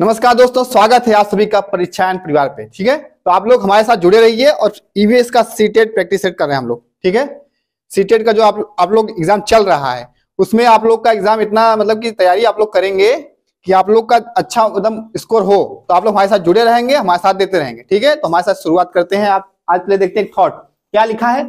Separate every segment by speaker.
Speaker 1: नमस्कार दोस्तों स्वागत है आप सभी का परीक्षा एंड परिवार पे ठीक है तो आप लोग हमारे साथ जुड़े रहिए और ईवीएस e का सीटेड प्रैक्टिस सेट कर रहे हैं हम लोग ठीक है सीटेड e का जो आप आप लोग एग्जाम चल रहा है उसमें आप लोग का एग्जाम इतना मतलब की तैयारी आप लोग करेंगे कि आप लोग का अच्छा एकदम मतलब स्कोर हो तो आप लोग हमारे साथ जुड़े रहेंगे हमारे साथ देते रहेंगे ठीक है तो हमारे साथ शुरुआत करते हैं आप आज पहले देखते हैं थॉट क्या लिखा है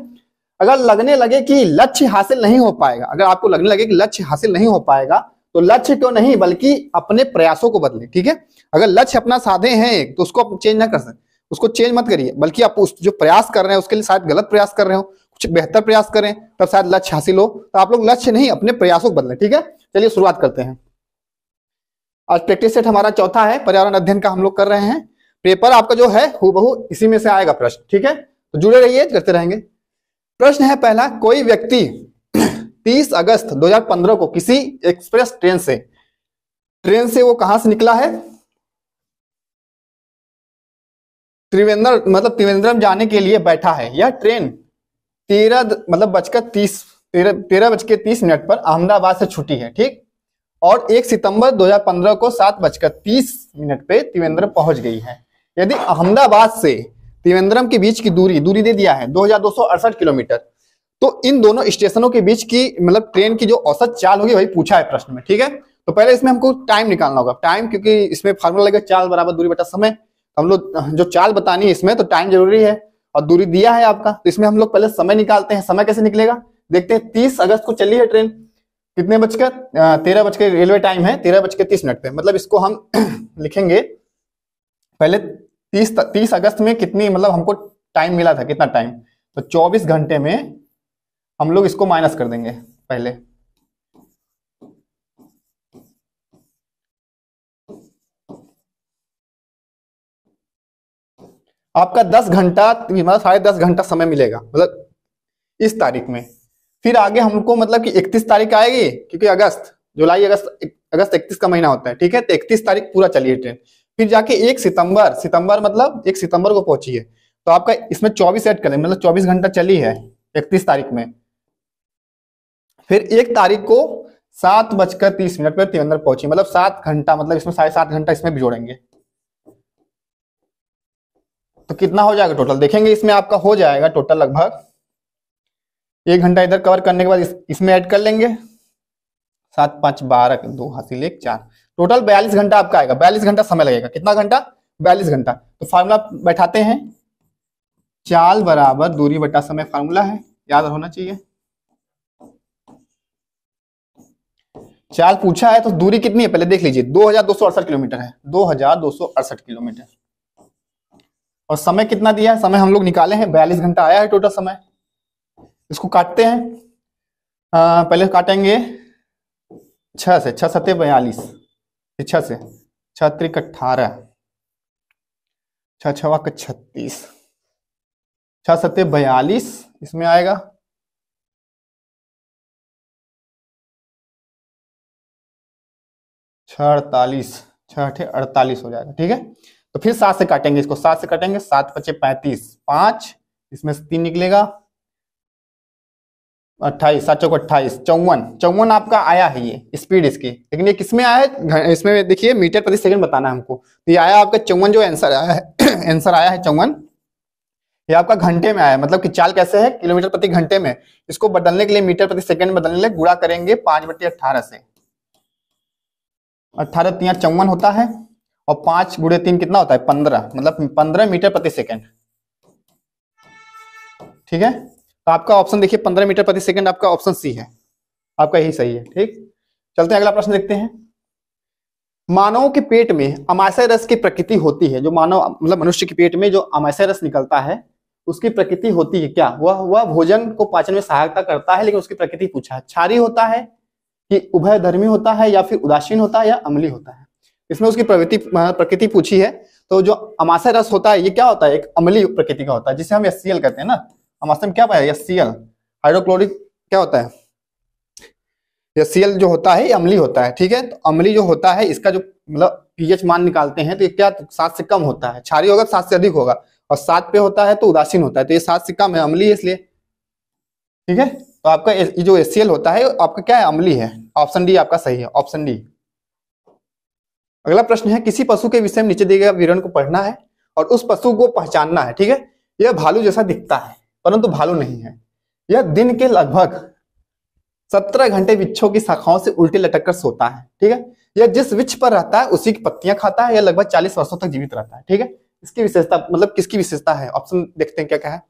Speaker 1: अगर लगने लगे कि लक्ष्य हासिल नहीं हो पाएगा अगर आपको लगने लगे कि लक्ष्य हासिल नहीं हो पाएगा तो लक्ष्य क्यों नहीं बल्कि अपने प्रयासों को बदले ठीक है अगर लक्ष्य अपना साधे हैं एक तो उसको आप चेंज ना कर सकते उसको चेंज मत करिए बल्कि आप उस जो प्रयास कर रहे हैं उसके लिए शायद गलत प्रयास कर रहे हो कुछ बेहतर प्रयास करें तब शायद लक्ष्य हासिल हो तो आप लोग लक्ष्य नहीं अपने प्रयासों को बदले ठीक है चलिए शुरुआत करते हैं आज प्रैक्टिस सेट हमारा चौथा है पर्यावरण अध्ययन का हम लोग कर रहे हैं पेपर आपका जो है हु इसी में से आएगा प्रश्न ठीक है तो जुड़े रहिए करते रहेंगे प्रश्न है पहला कोई व्यक्ति 30 अगस्त 2015 को किसी एक्सप्रेस ट्रेन से ट्रेन से वो कहां से निकला है त्रिवेंद्र मतलब त्रिवेंद्रम जाने के लिए बैठा है यह ट्रेन तेरह मतलब बजकर तीस तेरह बजकर बज के तीस मिनट पर अहमदाबाद से छुट्टी है ठीक और एक सितंबर 2015 को सात बजकर तीस मिनट पे त्रिवेंद्रम पहुंच गई है यदि अहमदाबाद से त्रिवेंद्रम के बीच की दूरी दूरी दे दिया है दो किलोमीटर तो इन दोनों स्टेशनों के बीच की मतलब ट्रेन की जो औसत चाल होगी वही पूछा है प्रश्न में ठीक है तो पहले इसमें हमको टाइम निकालना होगा टाइम क्योंकि इसमें फार्मूला लगेगा चाल बराबर दूरी बटा समय तो हम लोग जो चाल बतानी है इसमें तो टाइम जरूरी है और दूरी दिया है आपका तो इसमें हम लोग पहले समय निकालते हैं समय कैसे निकलेगा देखते हैं तीस अगस्त को चली है ट्रेन कितने बजकर तेरह बजकर रेलवे टाइम है तेरह बजकर तीस मिनट पे मतलब इसको हम लिखेंगे पहले तीस तीस अगस्त में कितनी मतलब हमको टाइम मिला था कितना टाइम तो चौबीस घंटे में हम लोग इसको माइनस कर देंगे पहले आपका दस घंटा मतलब साढ़े दस घंटा समय मिलेगा मतलब इस तारीख में फिर आगे हमको मतलब कि इकतीस तारीख आएगी क्योंकि अगस्त जुलाई अगस्त अगस्त इकतीस का महीना होता है ठीक है तो इकतीस तारीख पूरा चलिए ट्रेन फिर जाके एक सितंबर सितंबर मतलब एक सितंबर को पहुंची है तो आपका इसमें चौबीस ऐड करें मतलब चौबीस घंटा चली है इकतीस तारीख में फिर एक तारीख को सात बजकर तीस मिनट पर त्रिवेंद्र पहुंची मतलब सात घंटा मतलब इसमें साढ़े सात घंटा इसमें भी जोड़ेंगे तो कितना हो जाएगा टोटल देखेंगे इसमें आपका हो जाएगा टोटल लगभग एक घंटा इधर कवर करने के बाद इस, इसमें ऐड कर लेंगे सात पांच बारह दो हासिल एक चार टोटल बयालीस घंटा आपका आएगा बयालीस घंटा समय लगेगा कितना घंटा बयालीस घंटा तो फार्मूला बैठाते हैं चाल बराबर दूरी बटा समय फार्मूला है याद होना चाहिए चाल पूछा है तो दूरी कितनी है पहले देख लीजिए दो हजार दो सौ अड़सठ किलोमीटर है दो हजार दो सौ अड़सठ किलोमीटर और समय कितना दिया है समय हम लोग निकाले हैं बयालीस घंटा आया है टोटल समय इसको काटते हैं आ, पहले काटेंगे छह से छह सत्य बयालीस छह से छह अठारह छह छवा छत्तीस छह सत्य बयालीस इसमें आएगा छः अड़तालीस छः अठे अड़तालीस हो जाएगा ठीक है तो फिर सात से काटेंगे इसको सात से काटेंगे सात पचे पैंतीस पांच इसमें से तीन निकलेगा अट्ठाईस सात चौक अट्ठाईस चौवन चौवन आपका आया है ये स्पीड इसकी लेकिन ये किसमें आया है इसमें देखिए मीटर प्रति सेकंड बताना है हमको तो ये आया आपका चौवन जो आंसर आया है आंसर आया है चौवन ये आपका घंटे में आया है मतलब कि चाल कैसे है किलोमीटर प्रति घंटे में इसको बदलने के लिए मीटर प्रति सेकंड बदलने के लिए गुड़ा करेंगे पांच बटे अट्ठारह से अट्ठारह तीन चौवन होता है और पांच गुड़े तीन कितना होता है पंद्रह मतलब पंद्रह मीटर प्रति सेकेंड ठीक है तो आपका ऑप्शन देखिए पंद्रह मीटर प्रति सेकेंड आपका ऑप्शन सी है आपका यही सही है ठीक चलते हैं अगला प्रश्न देखते हैं मानव के पेट में अमाशय रस की प्रकृति होती है जो मानव मतलब मनुष्य के पेट में जो अमाशय रस निकलता है उसकी प्रकृति होती है क्या वह वह भोजन को पाचन में सहायता करता है लेकिन उसकी प्रकृति पूछा है क्षारी होता है कि उभय धर्मी होता है या फिर उदासीन होता है या अमली होता है इसमें उसकी प्रवृत्ति प्रकृति पूछी है तो जो अमाशय रस होता है ये क्या होता है एक अमली प्रकृति का होता है जिसे हम एस कहते हैं ना अमाशय में क्या पाया एस हाइड्रोक्लोरिक क्या होता है एस जो होता है ये अमली होता है ठीक है तो अमली जो होता है इसका जो मतलब पीएच मान निकालते हैं तो ये क्या सात से कम होता है छारी होगा तो सात से अधिक होगा और सात पे होता है तो उदासीन होता है तो ये सात से कम है अमली इसलिए ठीक है तो आपका जो एस होता है आपका क्या है अमली है ऑप्शन डी आपका सही है ऑप्शन डी अगला प्रश्न है किसी पशु के विषय में नीचे दिए गए विवरण को पढ़ना है और उस पशु को पहचानना है ठीक है यह भालू जैसा दिखता है परंतु भालू नहीं है यह दिन के लगभग सत्रह घंटे वृक्षों की शाखाओं से उल्टे लटक कर सोता है ठीक है यह जिस वृक्ष पर रहता है उसी की पत्तियां खाता है यह लगभग चालीस वर्षों तक जीवित रहता है ठीक है इसकी विशेषता मतलब किसकी विशेषता है ऑप्शन देखते हैं क्या क्या है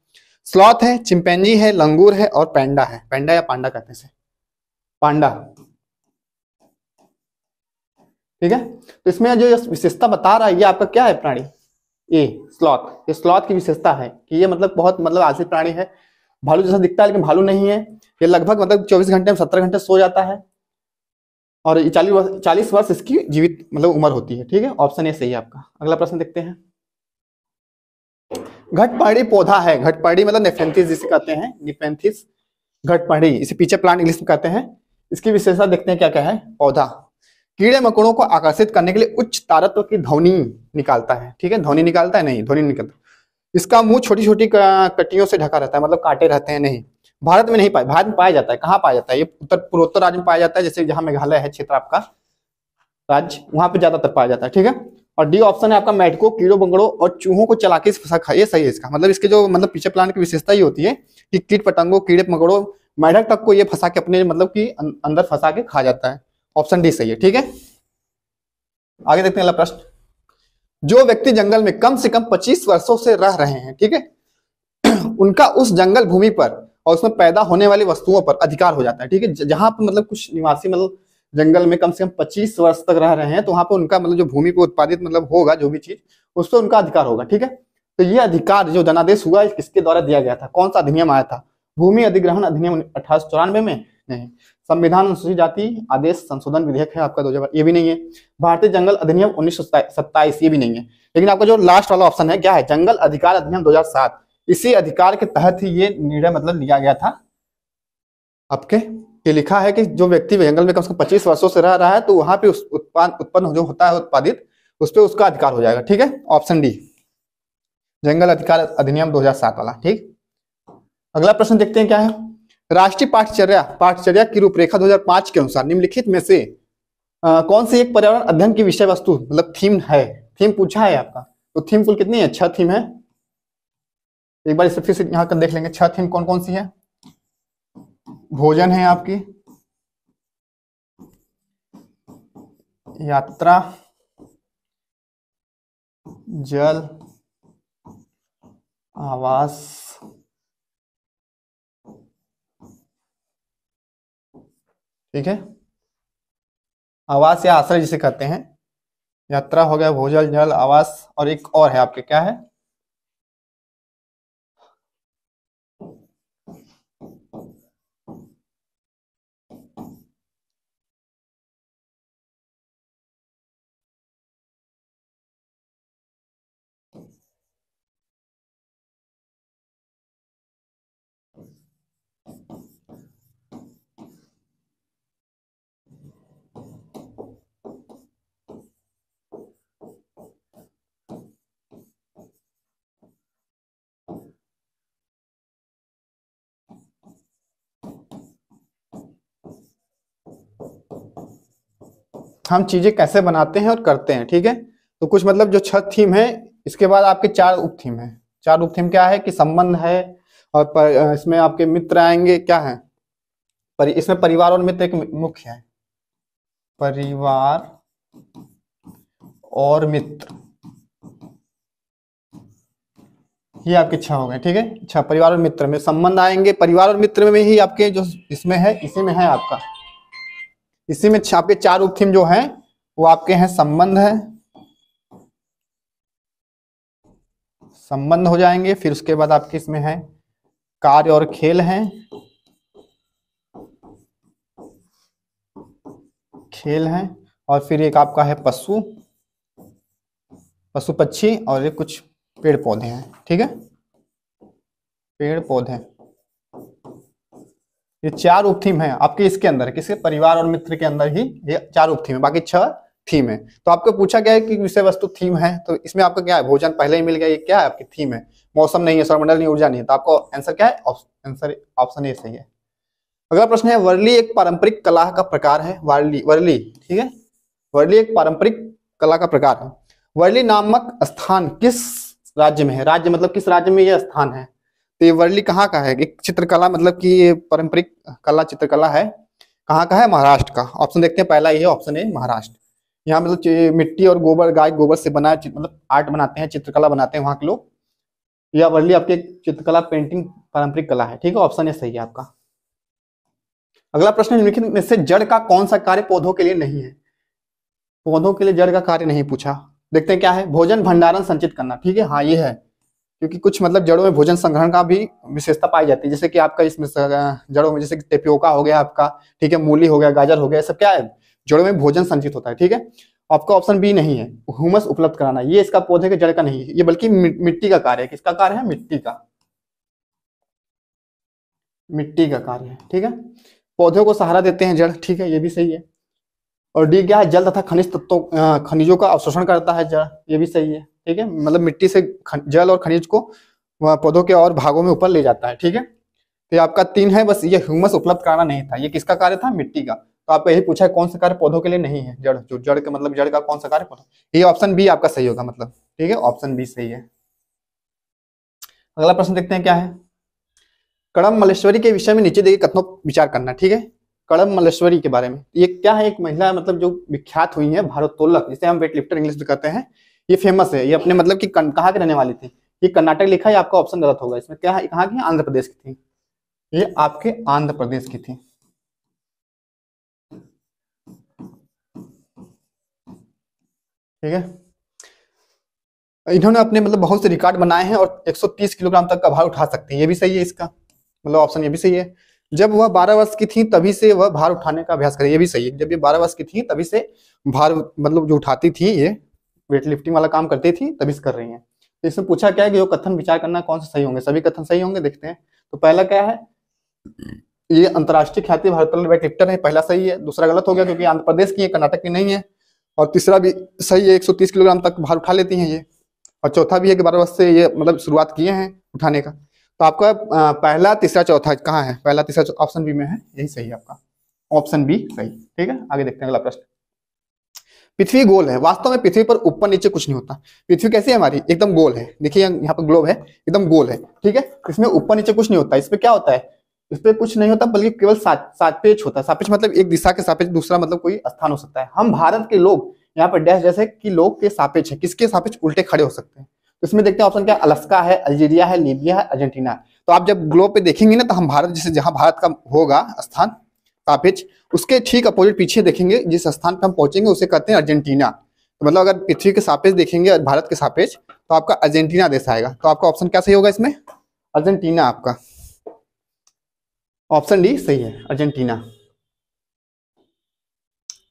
Speaker 1: स्लॉथ है चिंपेंजी है लंगूर है और पैंडा है पैंडा या पांडा कहते हैं पांडा ठीक है तो इसमें जो विशेषता बता रहा है ये आपका क्या है प्राणी ये स्लॉथ ये स्लॉथ की विशेषता है कि ये मतलब बहुत मतलब आलसी प्राणी है भालू जैसा दिखता है लेकिन भालू नहीं है ये लगभग मतलब 24 घंटे में 17 घंटे सो जाता है और चालीस वर्ष चालीस वर्ष इसकी जीवित मतलब उम्र होती है ठीक है ऑप्शन ए सही है आपका अगला प्रश्न देखते हैं घटपाड़ी पौधा है घटपाड़ी मतलब नेफेंथिस जिसे कहते हैं निफेंथिस घटपाड़ी इसे पीछे प्लांट इंग्लिश में कहते हैं इसकी विशेषता देखते हैं क्या क्या है पौधा कीड़े मकोड़ों को आकर्षित करने के लिए उच्च तारत्व की ध्वनि निकालता है ठीक है ध्वनि निकालता है नहीं ध्वनि निकलता इसका मुंह छोटी छोटी कटियों से ढका रहता है मतलब काटे रहते हैं नहीं भारत में नहीं पाया भारत में पाया जाता है कहाँ पाया जाता है ये उत्तर पूर्वोत्तर राज्य में पाया जाता है जैसे जहाँ मेघालय है क्षेत्र आपका राज्य वहां पर ज्यादातर पाया जाता है ठीक है और डी ऑप्शन है आपका मैटको कीड़ो बंगड़ों और चूहों को चला के ये सही है इसका मतलब इसके जो मतलब पीछे प्लान की विशेषता ही होती है कि कीट पतंगों कीड़े मकड़ों मैडक तक को ये फंसा के अपने मतलब कि अं, अंदर फंसा के खा जाता है ऑप्शन डी सही है ठीक है आगे देखते हैं अगला प्रश्न जो व्यक्ति जंगल में कम से कम पच्चीस वर्षों से रह रहे हैं ठीक है उनका उस जंगल भूमि पर और उसमें पैदा होने वाली वस्तुओं पर अधिकार हो जाता है ठीक है जहां पर मतलब कुछ निवासी मतलब जंगल में कम से कम पच्चीस वर्ष तक रह रहे हैं तो वहां पर उनका मतलब जो भूमि को उत्पादित मतलब होगा जो भी चीज उस पर उनका अधिकार होगा ठीक है तो ये अधिकार जो जनादेश हुआ किसके द्वारा दिया गया था कौन सा अधिनियम आया था भूमि अधिग्रहण अधिनियम अठारह में नहीं संविधान अनुसूचित जाति आदेश संशोधन विधेयक है आपका दो ये भी नहीं है भारतीय जंगल अधिनियम उन्नीस ये भी नहीं है लेकिन आपका जो लास्ट वाला ऑप्शन है क्या है जंगल अधिकार अधिनियम 2007 इसी अधिकार के तहत ही ये निर्णय मतलब लिया गया था आपके कि लिखा है कि जो व्यक्ति जंगल में कम से कम पच्चीस वर्षों से रह रहा है तो वहां पे उत्पाद उत्पन्न जो होता है उत्पादित उस पर उसका अधिकार हो जाएगा ठीक है ऑप्शन डी जंगल अधिकार अधिनियम दो वाला ठीक अगला प्रश्न देखते हैं क्या है राष्ट्रीय पाठचर्या पाठचर्या की रूपरेखा 2005 के अनुसार निम्नलिखित में से आ, कौन सी एक पर्यावरण अध्ययन की विषय वस्तु मतलब थीम है थीम पूछा है आपका तो थीम कुल कितनी है छह थीम है एक बार इसे फिर से यहाँ देख लेंगे छह थीम कौन कौन सी है भोजन है आपकी यात्रा जल आवास ठीक है आवास या आश्रय जिसे कहते हैं यात्रा हो गया भोजन जल आवास और एक और है आपके क्या है हम चीजें कैसे बनाते हैं और करते हैं ठीक है तो कुछ मतलब जो छह थीम है इसके बाद आपके चार उप थीम है चार उप थीम क्या है कि संबंध है और पर, इसमें आपके मित्र आएंगे क्या है पर, इसमें परिवार और मित्र एक मुख्य है परिवार और मित्र ये आपके छह हो गए ठीक है अच्छा परिवार और मित्र में संबंध आएंगे परिवार और मित्र में ही आपके जो इसमें है इसी में है आपका इसी में आपके चार उप जो हैं वो आपके हैं संबंध है संबंध हो जाएंगे फिर उसके बाद आपके इसमें है कार्य और खेल है खेल है और फिर एक आपका है पशु पशु पक्षी और ये कुछ पेड़ पौधे हैं ठीक है पेड़ पौधे ये चार उप थीम है आपके इसके अंदर किसके परिवार और मित्र के अंदर ही ये चार उप थीम है बाकी छह थीम है तो आपको पूछा गया है कि विषय वस्तु थीम है तो इसमें आपको क्या है भोजन पहले ही मिल गया ये क्या है आपकी थीम है मौसम नहीं है सौरमंडल नहीं ऊर्जा नहीं है तो आपको आंसर क्या है आंसर ऑप्शन ए सही है अगला प्रश्न है वर्ली एक पारंपरिक कला का प्रकार है वर्ली वर्ली ठीक है वर्ली एक पारंपरिक कला का प्रकार है वर्ली नामक स्थान किस राज्य में है राज्य मतलब किस राज्य में यह स्थान है तो ये वर्ली कहाँ का है एक चित्रकला मतलब कि ये पारंपरिक कला चित्रकला है कहाँ का है महाराष्ट्र का ऑप्शन देखते हैं पहला ये ऑप्शन है महाराष्ट्र यहाँ मतलब मिट्टी और गोबर गाय गोबर से बना मतलब आर्ट बनाते हैं चित्रकला बनाते हैं वहाँ के लोग यह वर्ली आपके चित्रकला पेंटिंग पारंपरिक कला है ठीक है ऑप्शन ये सही है आपका अगला प्रश्न निम्नलिखित में से जड़ का कौन सा कार्य पौधों के लिए नहीं है पौधों के लिए जड़ का कार्य नहीं पूछा देखते हैं क्या है भोजन भंडारण संचित करना ठीक है हाँ ये है क्योंकि कुछ मतलब जड़ों में भोजन संग्रहण का भी विशेषता पाई जाती है जैसे कि आपका इसमें जड़ों में जैसे कि टेपियोका हो गया आपका ठीक है मूली हो गया गाजर हो गया सब क्या है जड़ों में भोजन संचित होता है ठीक है आपका ऑप्शन बी नहीं है हुमस उपलब्ध कराना ये इसका पौधे के जड़ का नहीं है ये बल्कि मिट्टी का कार्य है किसका कार्य है मिट्टी का मिट्टी का कार्य है ठीक है पौधे को सहारा देते हैं जड़ ठीक है ये भी सही है और डी क्या है जल तथा खनिज तत्वों खनिजों का अवशोषण करता है जड़ ये भी सही है ठीक है मतलब मिट्टी से जल और खनिज को पौधों के और भागों में ऊपर ले जाता है ठीक है तो ये आपका तीन है बस ये ह्यूमस उपलब्ध कराना नहीं था ये किसका कार्य था मिट्टी का तो आपको यही पूछा है कौन सा कार्य पौधों के लिए नहीं है जड़ जो जड़ का मतलब जड़ का कौन सा कार्य पौधा ये ऑप्शन बी आपका सही होगा मतलब ठीक है ऑप्शन बी सही है अगला प्रश्न देखते हैं क्या है कड़म मलेश्वरी के विषय में नीचे देखिए कथनों विचार करना ठीक है कड़म मलेश्वरी के बारे में ये क्या है एक महिला मतलब जो विख्यात हुई है भारोत्तोलक जिसे हम वेट लिफ्टर इंग्लिश में कहते हैं ये फेमस है ये अपने मतलब कि कहाँ के रहने वाले थे ये कर्नाटक लिखा है आपका ऑप्शन गलत होगा इसमें क्या कहाँ की आंध्र प्रदेश की थी ये आपके आंध्र प्रदेश की थी ठीक है इन्होंने अपने मतलब बहुत से रिकॉर्ड बनाए हैं और 130 किलोग्राम तक का भार उठा सकते हैं ये भी सही है इसका मतलब ऑप्शन ये भी सही है जब वह 12 वर्ष की थी तभी से वह भार उठाने का अभ्यास करे ये भी सही है जब ये 12 वर्ष की थी तभी से भार मतलब जो उठाती थी ये वेट लिफ्टिंग वाला काम करती थी तभी कर रही है तो इसमें पूछा क्या है कि जो कथन विचार करना कौन से सही होंगे सभी कथन सही होंगे देखते हैं तो पहला क्या है ये अंतर्राष्ट्रीय ख्याति भारत वेट लिफ्टर है पहला सही है दूसरा गलत हो गया क्योंकि आंध्र प्रदेश की है कर्नाटक की नहीं है और तीसरा भी सही है 130 किलोग्राम तक भार उठा लेती हैं ये और चौथा भी है कि बारह वर्ष से ये मतलब शुरुआत किए हैं उठाने का तो आपका पहला तीसरा चौथा कहाँ है पहला तीसरा ऑप्शन बी में है यही सही है आपका ऑप्शन बी सही ठीक है आगे देखते हैं अगला प्रश्न पृथ्वी गोल है वास्तव में पृथ्वी पर ऊपर नीचे कुछ नहीं होता पृथ्वी कैसी है हमारी एकदम गोल है देखिए यहाँ पर ग्लोब है एकदम गोल है ठीक है इसमें ऊपर नीचे कुछ नहीं होता इसमें क्या होता है इस पर कुछ नहीं होता बल्कि केवल सापेक्ष होता है सापेक्ष मतलब एक दिशा के सापेक्ष दूसरा मतलब कोई स्थान हो सकता है हम भारत के लोग यहाँ पर डैश जैसे कि लोग के सापेक्ष है किसके सापेक्ष उल्टे खड़े हो सकते हैं तो इसमें देखते हैं ऑप्शन क्या अलास्का है अल्जीरिया है लीबिया है अर्जेंटीना तो आप जब ग्लोब पे देखेंगे ना तो हम भारत जैसे जहां भारत का होगा स्थान तापिच उसके ठीक अपोजिट पीछे देखेंगे जिस स्थान पर हम पहुंचेंगे उसे कहते हैं अर्जेंटीना तो मतलब अगर पृथ्वी के सापेक्ष देखेंगे भारत के सापेक्ष तो आपका अर्जेंटीना देश आएगा तो आपका ऑप्शन क्या सही होगा इसमें अर्जेंटीना आपका ऑप्शन डी सही है अर्जेंटीना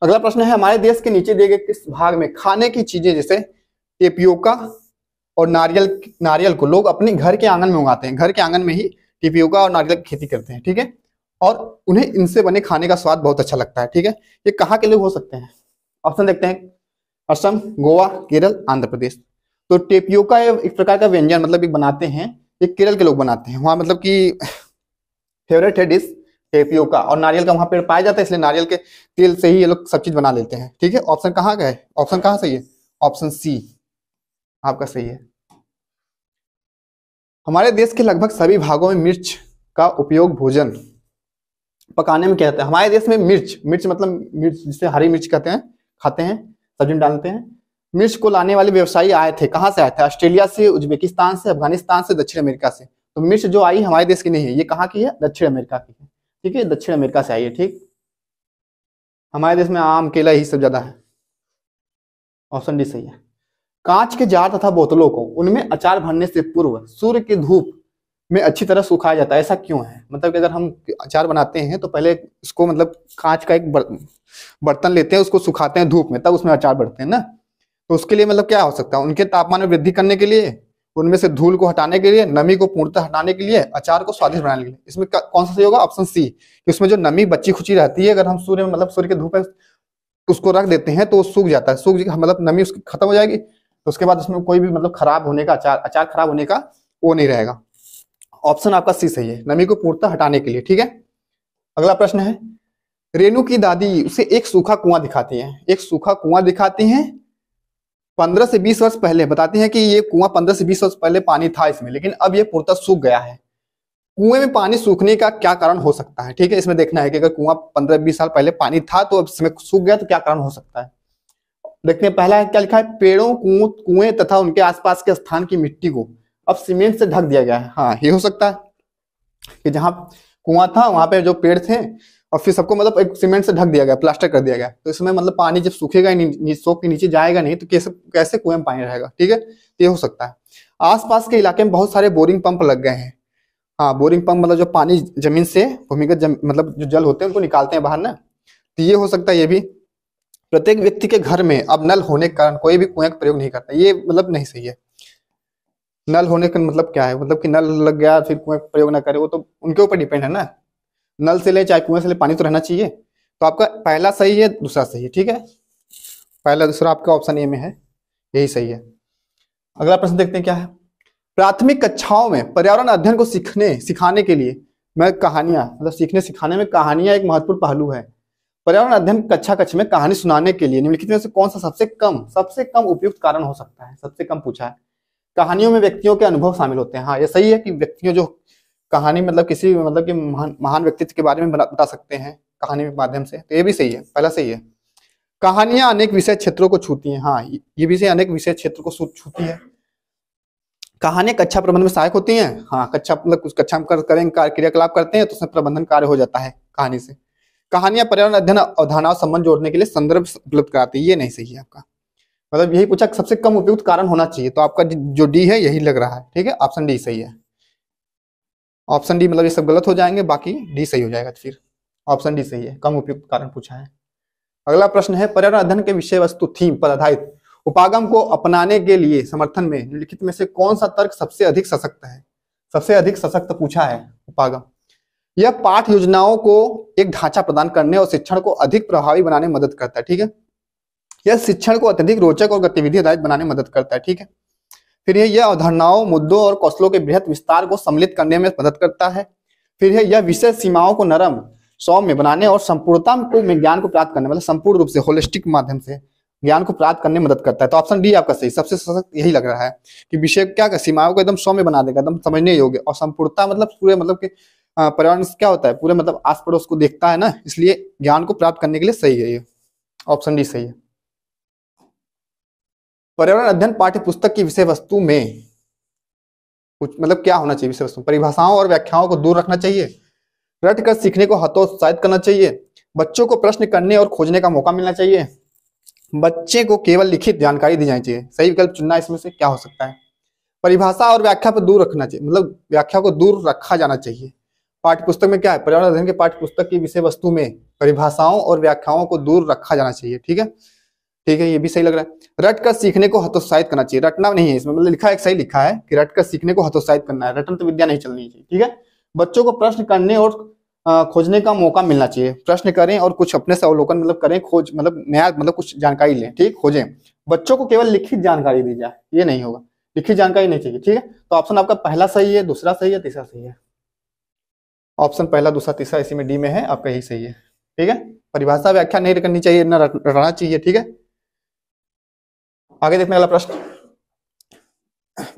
Speaker 1: अगला प्रश्न है हमारे देश के नीचे दिए गए किस भाग में खाने की चीजें जैसे टेपियोका और नारियल नारियल को लोग अपने घर के आंगन में उगाते हैं घर के आंगन में ही टेपियोका और नारियल की खेती करते हैं ठीक है और उन्हें इनसे बने खाने का स्वाद बहुत अच्छा लगता है ठीक है ये कहाँ के लोग हो सकते हैं ऑप्शन देखते हैं असम गोवा केरल आंध्र प्रदेश तो टेपियोका एक प्रकार का व्यंजन मतलब एक बनाते हैं ये केरल के लोग बनाते हैं वहाँ मतलब कि फेवरेट है डिश टेपियोका और नारियल का वहाँ पेड़ पाया जाता है इसलिए नारियल के तेल से ही ये लोग सब चीज़ बना लेते हैं ठीक है ऑप्शन कहाँ का है ऑप्शन कहाँ सही है ऑप्शन सी आपका सही है हमारे देश के लगभग सभी भागों में मिर्च का उपयोग भोजन पकाने में क्या कहते है हमारे देश में मिर्च मिर्च मतलब मिर्च जिसे हरी मिर्च कहते हैं खाते हैं सब्जी में डालते हैं मिर्च को लाने वाले व्यवसायी आए थे कहाँ से आए थे ऑस्ट्रेलिया से उज्बेकिस्तान से अफगानिस्तान से दक्षिण अमेरिका से तो मिर्च जो आई हमारे देश की नहीं है ये कहाँ की है दक्षिण अमेरिका की है ठीक है दक्षिण अमेरिका से आई है ठीक हमारे देश में आम केला ही सब ज्यादा है ऑप्शन डी सही है कांच के जार तथा बोतलों को उनमें अचार भरने से पूर्व सूर्य की धूप में अच्छी तरह सुखाया जाता है ऐसा क्यों है मतलब कि अगर हम अचार बनाते हैं तो पहले उसको मतलब कांच का एक बर्तन लेते हैं उसको सुखाते हैं धूप में तब उसमें अचार बढ़ते हैं ना तो उसके लिए मतलब क्या हो सकता है उनके तापमान में वृद्धि करने के लिए उनमें से धूल को हटाने के लिए नमी को पूर्णतः हटाने के लिए अचार को स्वादिष्ट बनाने के लिए इसमें कौन सा सही होगा ऑप्शन सी उसमें जो नमी बची खुची रहती है अगर हम सूर्य मतलब सूर्य के धूप उसको रख देते हैं तो सूख जाता है सूख मतलब नमी उसकी खत्म हो जाएगी तो उसके बाद उसमें कोई भी मतलब खराब होने का अचार अचार खराब होने का वो नहीं रहेगा ऑप्शन आपका सी सही है नमी को पूर्णतः हटाने के लिए ठीक है अगला प्रश्न है रेणु की दादी उसे एक सूखा कुआं दिखाती हैं एक सूखा कुआं दिखाती हैं पंद्रह से बीस वर्ष पहले बताती हैं कि ये कुआं पंद्रह से बीस वर्ष पहले पानी था इसमें लेकिन अब ये पूर्णतः सूख गया है कुएं में पानी सूखने का क्या कारण हो सकता है ठीक है इसमें देखना है कि अगर कुआं पंद्रह बीस साल पहले पानी था तो अब इसमें सूख गया तो क्या कारण हो सकता है देखते हैं पहला है क्या लिखा है पेड़ों कुएं तथा उनके आसपास के स्थान की मिट्टी को अब सीमेंट से ढक दिया गया है हाँ ये हो सकता है कि जहाँ कुआं था वहां पे जो पेड़ थे और फिर सबको मतलब एक सीमेंट से ढक दिया गया प्लास्टर कर दिया गया तो इसमें मतलब पानी जब सूखेगा ही सोख के नीचे जाएगा नहीं तो कैसे कैसे कुएं में पानी रहेगा ठीक है तो ये हो सकता है आसपास के इलाके में बहुत सारे बोरिंग पंप लग गए हैं हाँ बोरिंग पंप मतलब जो पानी जमीन से भूमिगत जम, मतलब जो जल होते हैं उनको निकालते हैं बाहर ना तो ये हो सकता है ये भी प्रत्येक व्यक्ति के घर में अब नल होने के कारण कोई भी कुएं का प्रयोग नहीं करता ये मतलब नहीं सही है नल होने का मतलब क्या है मतलब कि नल लग गया फिर कुएं प्रयोग ना करे वो तो उनके ऊपर डिपेंड है ना नल से ले चाहे कुएं से ले पानी तो रहना चाहिए तो आपका पहला सही है दूसरा सही है ठीक है पहला दूसरा आपका ऑप्शन ए में है यही सही है अगला प्रश्न देखते हैं क्या है प्राथमिक कक्षाओं में पर्यावरण अध्ययन को सीखने सिखाने के लिए मैं कहानियां मतलब सीखने सिखाने में कहानियां एक महत्वपूर्ण पहलू है पर्यावरण अध्ययन कक्षा कक्ष में कहानी सुनाने के लिए निम्नलिखित में से कौन सा सबसे कम सबसे कम उपयुक्त कारण हो सकता है सबसे कम पूछा है कहानियों में व्यक्तियों के अनुभव शामिल होते हैं हाँ ये सही है कि व्यक्तियों जो कहानी मतलब किसी मतलब कि महान महान व्यक्तित्व के बारे में बता सकते हैं कहानी के माध्यम से तो ये भी सही है पहला सही है कहानियां अनेक विषय क्षेत्रों को छूती हैं हाँ ये सही अनेक विषय क्षेत्र को छूती है कहानियां कक्षा प्रबंधन में सहायक होती हैं हाँ कक्षा मतलब कुछ कक्षा में कर, करेंगे क्रियाकलाप करते हैं तो उसमें प्रबंधन कार्य हो जाता है कहानी से कहानियां पर्यावरण अध्ययन अवधारणा संबंध जोड़ने के लिए संदर्भ उपलब्ध कराती है ये नहीं सही है आपका मतलब यही पूछा सबसे कम उपयुक्त कारण होना चाहिए तो आपका जो डी है यही लग रहा है ठीक है ऑप्शन डी सही है ऑप्शन डी मतलब ये सब गलत हो जाएंगे बाकी डी सही हो जाएगा फिर ऑप्शन डी सही है कम उपयुक्त कारण पूछा है अगला प्रश्न है पर्यावरण अध्ययन के विषय वस्तु थीम पर आधारित उपागम को अपनाने के लिए समर्थन में निम्नलिखित में से कौन सा तर्क सबसे अधिक सशक्त है सबसे अधिक सशक्त पूछा है उपागम यह पाठ योजनाओं को एक ढांचा प्रदान करने और शिक्षण को अधिक प्रभावी बनाने में मदद करता है ठीक है यह शिक्षण को अत्यधिक रोचक और गतिविधि आधारित बनाने में मदद करता है ठीक है फिर यह यह अवधारणाओं मुद्दों और कौशलों के बृहद विस्तार को सम्मिलित करने में मदद करता है फिर यह विषय सीमाओं को नरम सौम्य बनाने और संपूर्णता को ज्ञान को प्राप्त करने मतलब संपूर्ण रूप से होलिस्टिक माध्यम से ज्ञान को प्राप्त करने में मदद करता है तो ऑप्शन डी आपका सही सबसे सशक्त यही लग रहा है कि विषय क्या कर सीमाओं को एकदम सौम्य बना देगा एकदम समझने योग्य और संपूर्णता मतलब पूरे मतलब के पर्यावरण क्या होता है पूरे मतलब आस पड़ोस को देखता है ना इसलिए ज्ञान को प्राप्त करने के लिए सही है ये ऑप्शन डी सही है पर्यावरण अध्ययन पाठ्य पुस्तक की विषय वस्तु में कुछ मतलब क्या होना चाहिए विषय वस्तु परिभाषाओं और व्याख्याओं को दूर रखना चाहिए रट कर सीखने को हतोत्साहित करना चाहिए बच्चों को प्रश्न करने और खोजने का मौका मिलना चाहिए बच्चे को केवल लिखित जानकारी दी जानी चाहिए सही विकल्प चुनना इसमें से क्या हो सकता है परिभाषा और व्याख्या पर दूर रखना चाहिए मतलब व्याख्या को दूर रखा जाना चाहिए पाठ्य पुस्तक में क्या है पर्यावरण अध्ययन के पाठ्य पुस्तक की विषय वस्तु में परिभाषाओं और व्याख्याओं को दूर रखा जाना चाहिए ठीक है ठीक है ये भी सही लग रहा है रट कर सीखने को हतोत्साहित करना चाहिए रटना नहीं है इसमें मतलब लिखा है सही लिखा है कि रट कर सीखने को हतोत्साहित करना है रटन तो विद्या नहीं चलनी चाहिए ठीक है बच्चों को प्रश्न करने और खोजने का मौका मिलना चाहिए प्रश्न करें और कुछ अपने से अवलोकन मतलब करें खोज मतलब नया मतलब कुछ जानकारी लें ठीक खोजें बच्चों को केवल लिखित जानकारी दी जाए ये नहीं होगा लिखित जानकारी नहीं चाहिए ठीक है तो ऑप्शन आपका पहला सही है दूसरा सही है तीसरा सही है ऑप्शन पहला दूसरा तीसरा इसी में डी में है आपका यही सही है ठीक है परिभाषा व्याख्या नहीं करनी चाहिए ना रटना चाहिए ठीक है आगे देखने वाला प्रश्न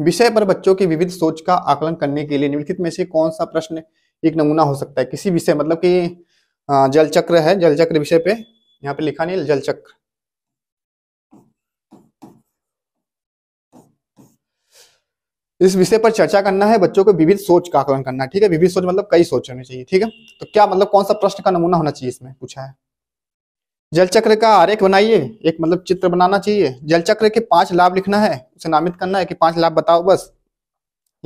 Speaker 1: विषय पर बच्चों की विविध सोच का आकलन करने के लिए निम्नलिखित में से कौन सा प्रश्न एक नमूना हो सकता है किसी विषय मतलब कि जल चक्र है जल चक्र विषय पे यहाँ पे लिखा नहीं जल चक्र इस विषय पर चर्चा करना है बच्चों को विविध सोच का आकलन करना ठीक है विविध सोच मतलब कई सोच होनी चाहिए ठीक है तो क्या मतलब कौन सा प्रश्न का नमूना होना चाहिए इसमें पूछा है जल चक्र का आरेख बनाइए एक मतलब चित्र बनाना चाहिए जल चक्र के पांच लाभ लिखना है उसे नामित करना है कि पांच लाभ बताओ बस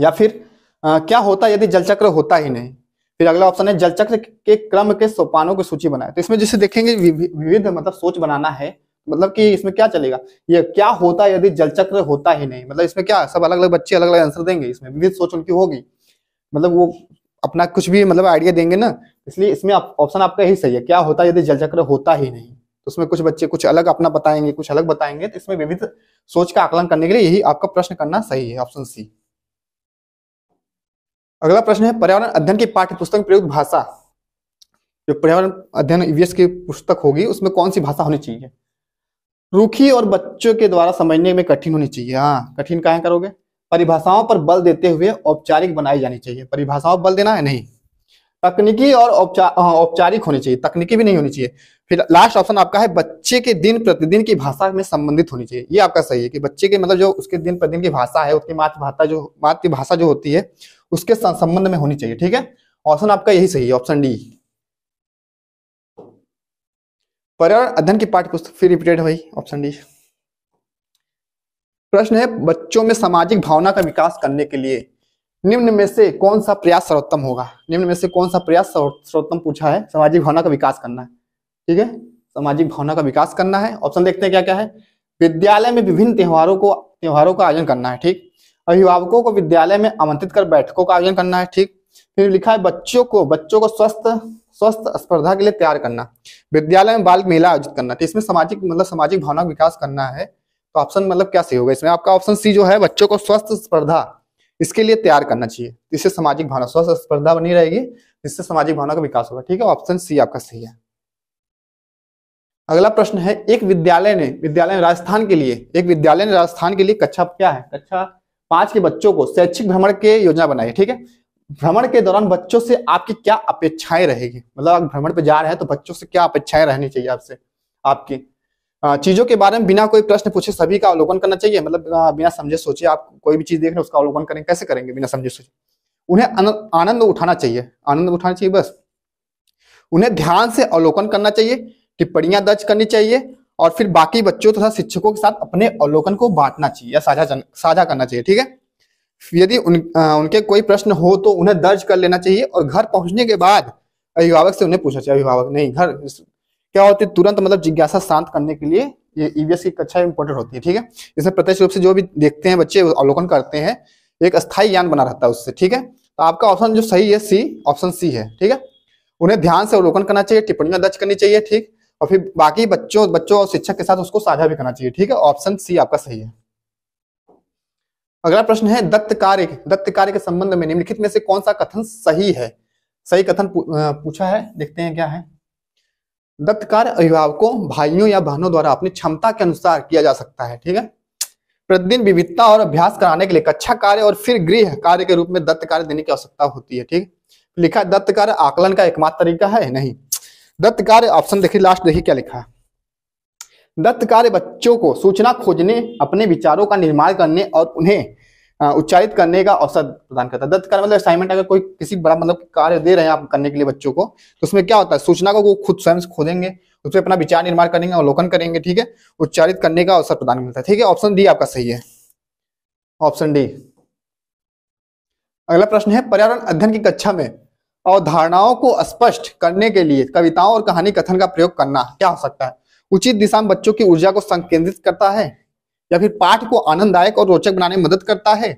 Speaker 1: या फिर आ, क्या होता है यदि जल चक्र होता ही नहीं फिर अगला ऑप्शन है जल चक्र के क्रम के सोपानों की सूची बनाए तो इसमें जिसे देखेंगे विविध मतलब सोच बनाना है मतलब कि इसमें क्या चलेगा ये क्या होता यदि जल चक्र होता ही नहीं मतलब इसमें क्या सब अलग अलग बच्चे अलग अलग आंसर देंगे इसमें विविध सोच उनकी होगी मतलब वो अपना कुछ भी मतलब आइडिया देंगे ना इसलिए इसमें ऑप्शन आपका यही सही है क्या होता है यदि जल चक्र होता ही नहीं तो उसमें कुछ बच्चे कुछ अलग अपना बताएंगे कुछ अलग बताएंगे तो इसमें विविध सोच का आकलन करने के लिए यही आपका प्रश्न करना सही है ऑप्शन सी अगला प्रश्न है पर्यावरण अध्ययन की पाठ्य पुस्तक प्रयुक्त भाषा जो पर्यावरण अध्ययन ईवीएस की पुस्तक होगी उसमें कौन सी भाषा होनी चाहिए रूखी और बच्चों के द्वारा समझने में कठिन होनी चाहिए हाँ कठिन कहा करोगे परिभाषाओं पर बल देते हुए औपचारिक बनाई जानी चाहिए परिभाषाओं बल देना है नहीं तकनीकी और औपचारिक होनी चाहिए तकनीकी भी नहीं होनी चाहिए फिर लास्ट ऑप्शन आपका है बच्चे के दिन प्रतिदिन की भाषा में संबंधित होनी चाहिए ये आपका सही है कि बच्चे के मतलब जो उसके दिन प्रतिदिन की भाषा है उसकी मातृभाषा जो मातृभाषा जो होती है उसके संबंध में होनी चाहिए ठीक है ऑप्शन आपका यही सही है ऑप्शन डी पर्यावरण अध्ययन की पाठ्यपुस्तक फिर रिपीटेड हुई ऑप्शन डी प्रश्न है बच्चों में सामाजिक भावना का विकास करने के लिए निम्न में से कौन सा प्रयास सर्वोत्तम होगा निम्न में से कौन सा प्रयास सर्वोत्तम पूछा है सामाजिक भावना का विकास करना है ठीक है सामाजिक भावना का विकास करना है ऑप्शन देखते हैं क्या क्या है विद्यालय में विभिन्न त्योहारों को त्योहारों का आयोजन करना है ठीक अभिभावकों को विद्यालय में आमंत्रित कर बैठकों का आयोजन करना है ठीक फिर लिखा है बच्चों को बच्चों को स्वस्थ स्वस्थ स्पर्धा के लिए तैयार करना विद्यालय में बाल मेला आयोजित करना तो इसमें सामाजिक मतलब सामाजिक भावना का विकास करना है तो ऑप्शन मतलब क्या सही होगा इसमें आपका ऑप्शन सी जो है बच्चों को स्वस्थ स्पर्धा इसके लिए तैयार करना चाहिए तो इससे सामाजिक भावना स्वस्थ स्पर्धा बनी रहेगी जिससे सामाजिक भावना का विकास होगा ठीक है ऑप्शन सी आपका सही है अगला प्रश्न है एक विद्यालय ने विद्यालय ने राजस्थान के लिए एक विद्यालय ने राजस्थान के लिए कक्षा क्या है कक्षा पांच के बच्चों को शैक्षिक भ्रमण के योजना बनाई ठीक है भ्रमण के दौरान बच्चों से आपकी क्या अपेक्षाएं रहेगी मतलब आप भ्रमण पे जा रहे हैं तो बच्चों से क्या अपेक्षाएं रहनी चाहिए आपसे आपकी चीजों के बारे में बिना कोई प्रश्न पूछे सभी का अवलोकन करना चाहिए मतलब बिना समझे सोचे आप कोई भी चीज देख रहे हो उसका अवलोकन करेंगे कैसे करेंगे बिना समझे सोचे उन्हें आनंद उठाना चाहिए आनंद उठाना चाहिए बस उन्हें ध्यान से अवलोकन करना चाहिए टिप्पणियां दर्ज करनी चाहिए और फिर बाकी बच्चों तथा शिक्षकों के साथ अपने अवलोकन को बांटना चाहिए या साझा साझा करना चाहिए ठीक है यदि उन, उनके कोई प्रश्न हो तो उन्हें दर्ज कर लेना चाहिए और घर पहुंचने के बाद अभिभावक से उन्हें पूछना चाहिए अभिभावक नहीं घर क्या होती है तुरंत मतलब जिज्ञासा शांत करने के लिए ये ईवीएस e की कक्षा इंपॉर्टेंट होती है ठीक है इसमें प्रत्यक्ष रूप से जो भी देखते हैं बच्चे अवलोकन करते हैं एक स्थायी ज्ञान बना रहता है उससे ठीक है तो आपका ऑप्शन जो सही है सी ऑप्शन सी है ठीक है उन्हें ध्यान से अवलोकन करना चाहिए टिप्पणियां दर्ज करनी चाहिए ठीक और फिर बाकी बच्चों बच्चों और शिक्षक के साथ उसको साझा भी करना चाहिए ठीक है ऑप्शन सी आपका सही है अगला प्रश्न है दत्त कार्य दत्त कार्य के संबंध में निम्नलिखित में से कौन सा कथन सही है सही कथन पूछा है देखते हैं क्या है दत्त कार्य अभिभावकों भाइयों या बहनों द्वारा अपनी क्षमता के अनुसार किया जा सकता है ठीक है प्रतिदिन विविधता और अभ्यास कराने के लिए कक्षा कार्य और फिर गृह कार्य के रूप में दत्त कार्य देने की आवश्यकता होती है ठीक लिखा दत्त कार्य आकलन का एकमात्र तरीका है नहीं दत्त कार्य ऑप्शन देखिए लास्ट देखिए क्या लिखा है दत्त कार्य बच्चों को सूचना खोजने अपने विचारों का निर्माण करने और उन्हें उच्चारित करने का अवसर प्रदान करता है दत्त कार्य मतलब असाइनमेंट अगर कोई किसी बड़ा मतलब कार्य दे रहे हैं आप करने के लिए बच्चों को तो उसमें क्या होता है सूचना को वो खुद स्वयं खोदेंगे उस पर अपना विचार निर्माण करेंगे अवलोकन करेंगे ठीक है उच्चारित करने का अवसर प्रदान मिलता है ठीक है ऑप्शन डी आपका सही है ऑप्शन डी अगला प्रश्न है पर्यावरण अध्ययन की कक्षा में अवधारणाओं को स्पष्ट करने के लिए कविताओं और कहानी कथन का प्रयोग करना क्या हो सकता है उचित दिशा में बच्चों की ऊर्जा को संकेंद्रित करता है या फिर पाठ को आनंददायक और रोचक बनाने में मदद करता है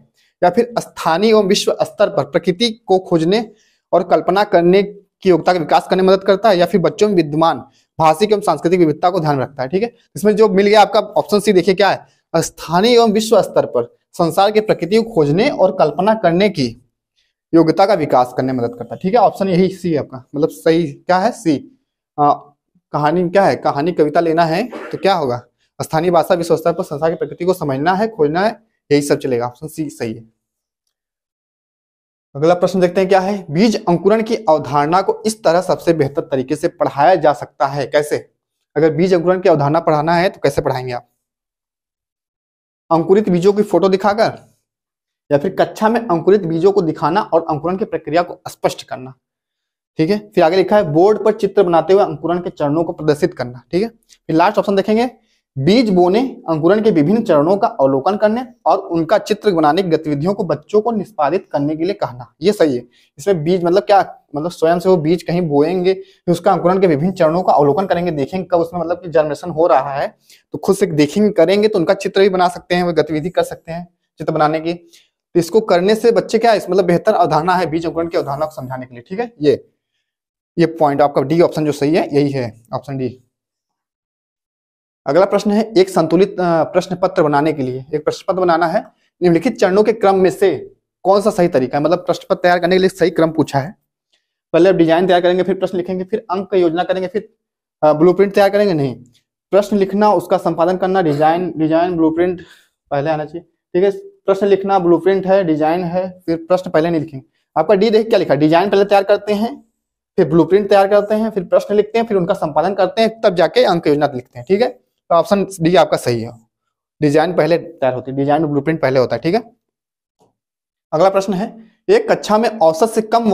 Speaker 1: या फिर स्थानीय एवं विश्व स्तर पर प्रकृति को खोजने और कल्पना करने की योग्यता का विकास करने में मदद करता है या फिर बच्चों में विद्यमान भाषिक एवं सांस्कृतिक विविधता को ध्यान रखता है ठीक है इसमें जो मिल गया आपका ऑप्शन सी देखिए क्या है स्थानीय एवं विश्व स्तर पर संसार की प्रकृति को खोजने और कल्पना करने की योग्यता का विकास करने में मदद करता है ठीक है ऑप्शन यही सी है आपका मतलब सही क्या है सी आ, कहानी क्या है कहानी कविता लेना है तो क्या होगा स्थानीय भाषा विश्व स्तर पर संसार की प्रकृति को समझना है खोजना है यही सब चलेगा ऑप्शन सी सही है अगला प्रश्न देखते हैं क्या है बीज अंकुरण की अवधारणा को इस तरह सबसे बेहतर तरीके से पढ़ाया जा सकता है कैसे अगर बीज अंकुरण की अवधारणा पढ़ाना है तो कैसे पढ़ाएंगे आप अंकुरित बीजों की फोटो दिखाकर या फिर कक्षा में अंकुरित बीजों को दिखाना और अंकुरण की प्रक्रिया को स्पष्ट करना ठीक है फिर आगे लिखा है बोर्ड पर चित्र बनाते हुए अंकुरण के चरणों को प्रदर्शित करना ठीक है फिर लास्ट ऑप्शन देखेंगे बीज बोने अंकुरण के विभिन्न चरणों का अवलोकन करने और उनका चित्र बनाने की गतिविधियों को बच्चों को निष्पादित करने के लिए कहना ये सही है इसमें बीज मतलब क्या मतलब स्वयं से वो बीज कहीं बोएंगे फिर उसका अंकुरण के विभिन्न चरणों का अवलोकन करेंगे देखेंगे कब उसमें मतलब कि जनरेशन हो रहा है तो खुद से देखेंगे करेंगे तो उनका चित्र भी बना सकते हैं वो गतिविधि कर सकते हैं चित्र बनाने की तो इसको करने से बच्चे क्या इस मतलब बेहतर अवधारणा है बीज अंकुरण की अवधारणा को समझाने के लिए ठीक है ये ये पॉइंट आपका डी ऑप्शन जो सही है यही है ऑप्शन डी अगला प्रश्न है एक संतुलित प्रश्न पत्र बनाने के लिए एक प्रश्न पत्र बनाना है निम्नलिखित चरणों के क्रम में से कौन सा सही तरीका है मतलब प्रश्न पत्र तैयार करने के लिए सही क्रम पूछा है पहले आप डिजाइन तैयार करेंगे फिर प्रश्न लिखेंगे फिर अंक योजना करेंगे फिर ब्लू तैयार करेंगे नहीं प्रश्न लिखना उसका संपादन करना डिजाइन डिजाइन ब्लू पहले आना चाहिए ठीक है प्रश्न लिखना ब्लू है डिजाइन है फिर प्रश्न पहले नहीं लिखेंगे आपका डी देख क्या लिखा डिजाइन पहले तैयार करते हैं फिर ब्लूप्रिंट तैयार करते हैं फिर प्रश्न लिखते हैं फिर उनका संपादन करते हैं तब जाके अंक योजना लिखते हैं ठीक है तो ऑप्शन डी आपका सही है डिजाइन पहले तैयार होती है डिजाइन ब्लूप्रिंट पहले होता है ठीक है अगला प्रश्न है एक कक्षा में औसत से कम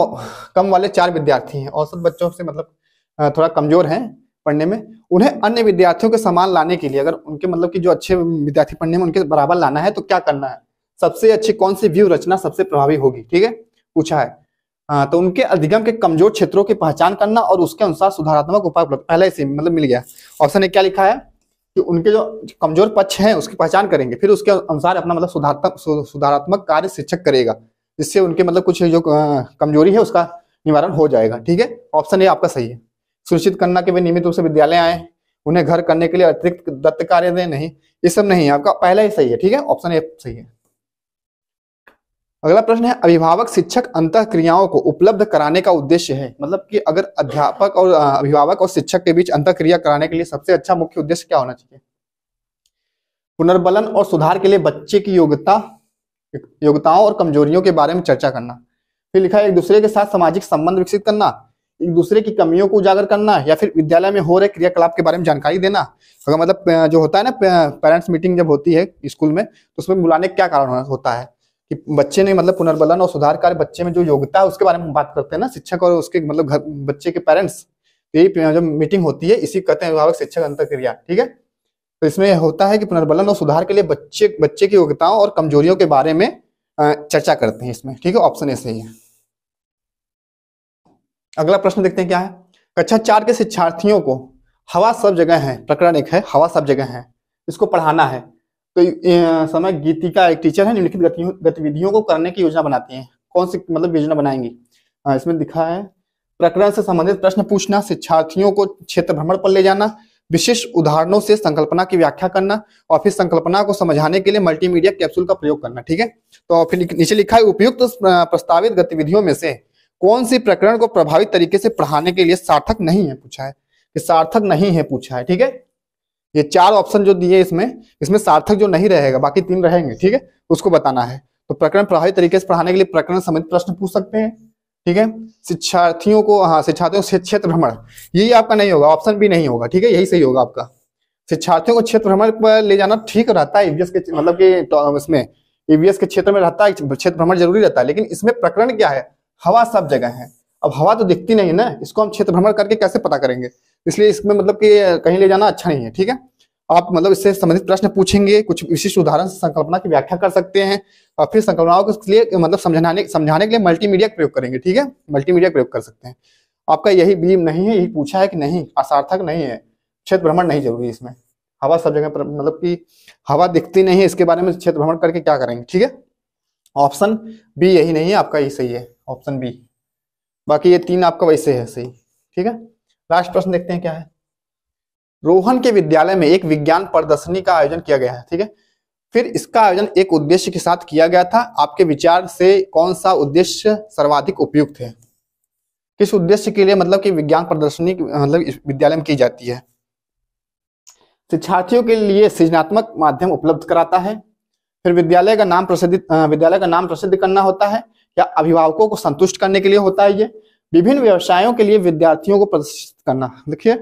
Speaker 1: कम वाले चार विद्यार्थी हैं औसत बच्चों से मतलब थोड़ा कमजोर हैं पढ़ने में उन्हें अन्य विद्यार्थियों के समान लाने के लिए अगर उनके मतलब कि जो अच्छे विद्यार्थी पढ़ने में उनके बराबर लाना है तो क्या करना है सबसे अच्छी कौन सी व्यू रचना सबसे प्रभावी होगी ठीक है पूछा है आ, तो उनके अधिगम के कमजोर क्षेत्रों की पहचान करना और उसके अनुसार सुधारात्मक उपाय पहले से मतलब मिल गया ऑप्शन ने क्या लिखा है कि उनके जो कमजोर पक्ष हैं उसकी पहचान करेंगे फिर उसके अनुसार अपना मतलब सुधारात्मक सुधारात्मक कार्य शिक्षक करेगा जिससे उनके मतलब कुछ जो कमजोरी है उसका निवारण हो जाएगा ठीक है ऑप्शन ए आपका सही है सुनिश्चित करना कि वे नियमित रूप से विद्यालय आए उन्हें घर करने के लिए अतिरिक्त दत्त कार्य दें नहीं ये सब नहीं है आपका पहला ही सही है ठीक है ऑप्शन ए सही है अगला प्रश्न है अभिभावक शिक्षक अंत क्रियाओं को उपलब्ध कराने का उद्देश्य है मतलब कि अगर अध्यापक और अभिभावक और शिक्षक के बीच अंत क्रिया कराने के लिए सबसे अच्छा मुख्य उद्देश्य क्या होना चाहिए पुनर्बलन और सुधार के लिए बच्चे की योग्यता योग्यताओं और कमजोरियों के बारे में चर्चा करना फिर लिखा है एक दूसरे के साथ सामाजिक संबंध विकसित करना एक दूसरे की कमियों को उजागर करना या फिर विद्यालय में हो रहे क्रियाकलाप के बारे में जानकारी देना अगर मतलब जो होता है ना पेरेंट्स मीटिंग जब होती है स्कूल में तो उसमें बुलाने का क्या कारण होता है कि बच्चे ने मतलब पुनर्बलन और सुधार कार्य बच्चे में जो योग्यता है उसके बारे में बात करते हैं ना शिक्षक और उसके मतलब घर बच्चे के पेरेंट्स तो यही जब मीटिंग होती है इसी कहते हैं अभिभावक शिक्षक अंतर क्रिया ठीक है तो इसमें होता है कि पुनर्बलन और सुधार के लिए बच्चे बच्चे की योग्यताओं और कमजोरियों के बारे में चर्चा करते हैं इसमें ठीक है ऑप्शन ऐसे ही है अगला प्रश्न देखते हैं क्या है कक्षा चार के शिक्षार्थियों को हवा सब जगह है प्रकरण एक है हवा सब जगह है इसको पढ़ाना है तो समय गीतिका एक टीचर है निम्नलिखित गतिविधियों को करने की योजना बनाती है कौन सी मतलब योजना बनाएंगी हाँ, इसमें दिखा है प्रकरण से संबंधित प्रश्न पूछना शिक्षार्थियों को क्षेत्र भ्रमण पर ले जाना विशेष उदाहरणों से संकल्पना की व्याख्या करना और फिर संकल्पना को समझाने के लिए मल्टीमीडिया कैप्सूल का प्रयोग करना ठीक है तो फिर नीचे लिखा है उपयुक्त प्रस्तावित गतिविधियों में से कौन सी प्रकरण को प्रभावित तरीके से पढ़ाने के लिए सार्थक नहीं है पूछा है सार्थक नहीं है पूछा है ठीक है ये चार ऑप्शन जो दिए इसमें इसमें सार्थक जो नहीं रहेगा बाकी तीन रहेंगे ठीक है उसको बताना है तो प्रकरण प्रभावी तरीके से पढ़ाने के लिए प्रकरण समेत प्रश्न पूछ सकते हैं ठीक है शिक्षार्थियों को हाँ शिक्षार्थियों से क्षेत्र भ्रमण यही आपका नहीं होगा ऑप्शन भी नहीं होगा ठीक है यही सही होगा आपका शिक्षार्थियों को क्षेत्र भ्रमण पर ले जाना ठीक रहता है ईवीएस के मतलब कि तो, इसमें ईवीएस के क्षेत्र में रहता है क्षेत्र भ्रमण जरूरी रहता है लेकिन इसमें प्रकरण क्या है हवा सब जगह है अब हवा तो दिखती नहीं है ना इसको हम क्षेत्र भ्रमण करके कैसे पता करेंगे इसलिए इसमें मतलब कि कहीं ले जाना अच्छा नहीं है ठीक है आप मतलब इससे संबंधित प्रश्न पूछेंगे कुछ विशिष्ट उदाहरण से संकल्पना की व्याख्या कर सकते हैं और फिर संकल्पनाओं के लिए मतलब समझाने समझाने के लिए मल्टीमीडिया प्रयोग करेंगे ठीक है मल्टीमीडिया प्रयोग कर सकते हैं आपका यही बीम नहीं है यही पूछा है कि नहीं असार्थक नहीं है क्षेत्र भ्रमण नहीं जरूरी इसमें हवा सब जगह मतलब कि हवा दिखती नहीं है इसके बारे में क्षेत्र भ्रमण करके क्या करेंगे ठीक है ऑप्शन बी यही नहीं है आपका यही सही है ऑप्शन बी बाकी ये तीन आपका वैसे है सही ठीक है लास्ट प्रश्न देखते हैं क्या है रोहन के विद्यालय में एक विज्ञान प्रदर्शनी का आयोजन किया गया है ठीक है फिर इसका आयोजन एक उद्देश्य के साथ किया गया था आपके विचार से कौन सा उद्देश्य सर्वाधिक उपयुक्त है किस उद्देश्य के लिए मतलब कि विज्ञान प्रदर्शनी मतलब विद्यालय में की जाती है शिक्षार्थियों के लिए सृजनात्मक माध्यम उपलब्ध कराता है फिर विद्यालय का नाम प्रसिद्ध विद्यालय का नाम प्रसिद्ध करना होता है या अभिभावकों को संतुष्ट करने के लिए होता है ये विभिन्न व्यवसायों के लिए विद्यार्थियों को प्रदर्शित करना देखिए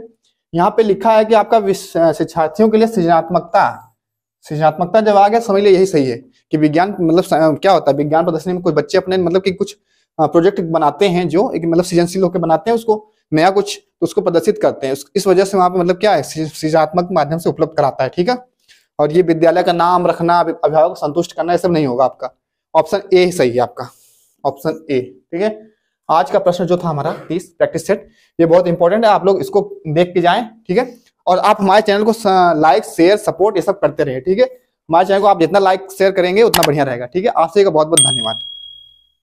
Speaker 1: यहाँ पे लिखा है कि आपका शिक्षार्थियों के लिए सृजनात्मकता सृजनात्मकता जब आ गया समझ लिया यही सही है कि विज्ञान मतलब क्या होता है विज्ञान प्रदर्शनी में कुछ बच्चे अपने मतलब कि कुछ प्रोजेक्ट बनाते हैं जो एक मतलब सृजनशील होकर बनाते हैं उसको नया कुछ तो उसको प्रदर्शित करते हैं इस वजह से वहाँ पे मतलब क्या है सृजनात्मक माध्यम से उपलब्ध कराता है ठीक है और ये विद्यालय का नाम रखना अभिभावक संतुष्ट करना यह सब नहीं होगा आपका ऑप्शन ए ही सही है आपका ऑप्शन ए ठीक है आज का प्रश्न जो था हमारा तीस प्रैक्टिस सेट ये बहुत इंपॉर्टेंट है आप लोग इसको देख के जाए ठीक है और आप हमारे चैनल को लाइक शेयर सपोर्ट ये सब करते रहे ठीक है हमारे चैनल को आप जितना लाइक शेयर करेंगे उतना बढ़िया रहेगा ठीक है आपसे बहुत बहुत धन्यवाद